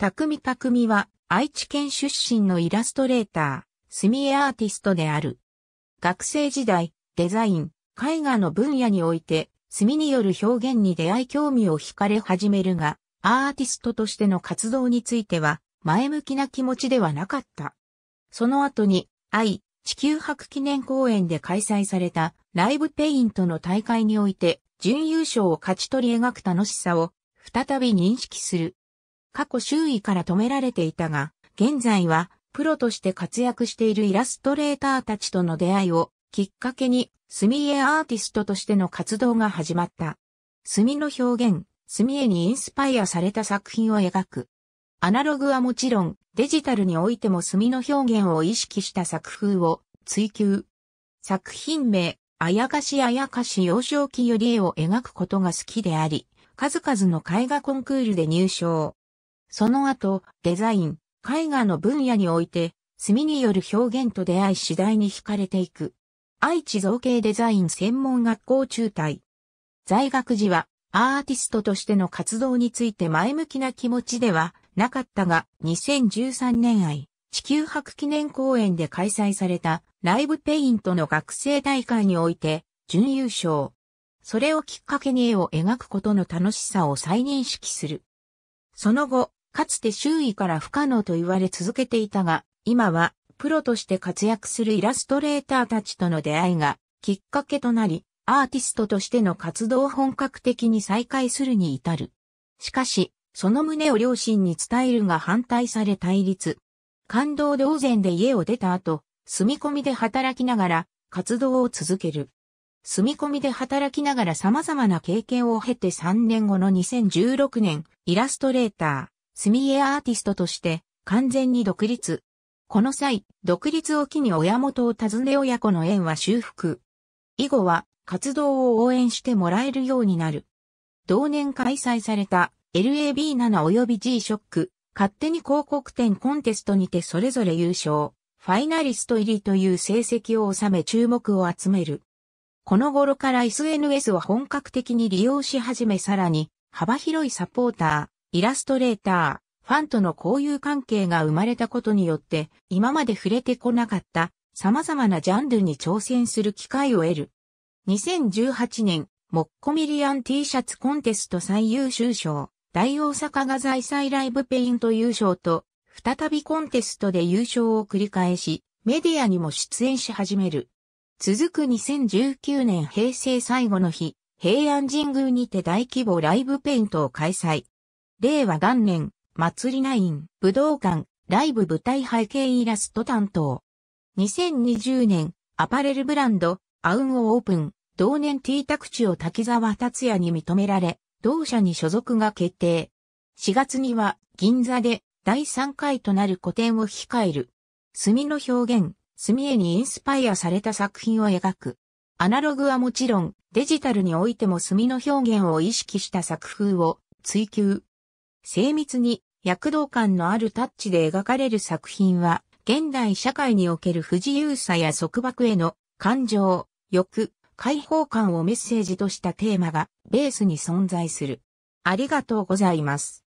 匠匠は愛知県出身のイラストレーター、墨絵アーティストである。学生時代、デザイン、絵画の分野において、墨による表現に出会い興味を惹かれ始めるが、アーティストとしての活動については、前向きな気持ちではなかった。その後に、愛、地球博記念公園で開催されたライブペイントの大会において、準優勝を勝ち取り描く楽しさを、再び認識する。過去周囲から止められていたが、現在はプロとして活躍しているイラストレーターたちとの出会いをきっかけに墨絵アーティストとしての活動が始まった。墨の表現、墨絵にインスパイアされた作品を描く。アナログはもちろん、デジタルにおいても墨の表現を意識した作風を追求。作品名、あやかしあやかし幼少期より絵を描くことが好きであり、数々の絵画コンクールで入賞。その後、デザイン、絵画の分野において、墨による表現と出会い次第に惹かれていく。愛知造形デザイン専門学校中退。在学時は、アーティストとしての活動について前向きな気持ちではなかったが、2013年愛、地球博記念公園で開催されたライブペイントの学生大会において、準優勝。それをきっかけに絵を描くことの楽しさを再認識する。その後、かつて周囲から不可能と言われ続けていたが、今はプロとして活躍するイラストレーターたちとの出会いがきっかけとなり、アーティストとしての活動を本格的に再開するに至る。しかし、その旨を両親に伝えるが反対され対立。感動同然で家を出た後、住み込みで働きながら活動を続ける。住み込みで働きながら様々な経験を経て3年後の2016年、イラストレーター、墨絵アーティストとして完全に独立。この際、独立を機に親元を訪ね親子の縁は修復。以後は活動を応援してもらえるようになる。同年開催された LAB7 及び G ショック、勝手に広告展コンテストにてそれぞれ優勝、ファイナリスト入りという成績を収め注目を集める。この頃から SNS を本格的に利用し始めさらに幅広いサポーター、イラストレーター、ファンとの交友関係が生まれたことによって、今まで触れてこなかった様々なジャンルに挑戦する機会を得る。2018年、モッコミリアン T シャツコンテスト最優秀賞、大大阪が在祭ライブペイント優勝と、再びコンテストで優勝を繰り返し、メディアにも出演し始める。続く2019年平成最後の日、平安神宮にて大規模ライブペイントを開催。令和元年、祭りナイン、武道館、ライブ舞台背景イラスト担当。2020年、アパレルブランド、アウンをオープン、同年 T クチを滝沢達也に認められ、同社に所属が決定。4月には、銀座で、第3回となる個展を控える。墨の表現、墨絵にインスパイアされた作品を描く。アナログはもちろん、デジタルにおいても墨の表現を意識した作風を追求、精密に躍動感のあるタッチで描かれる作品は、現代社会における不自由さや束縛への感情、欲、解放感をメッセージとしたテーマがベースに存在する。ありがとうございます。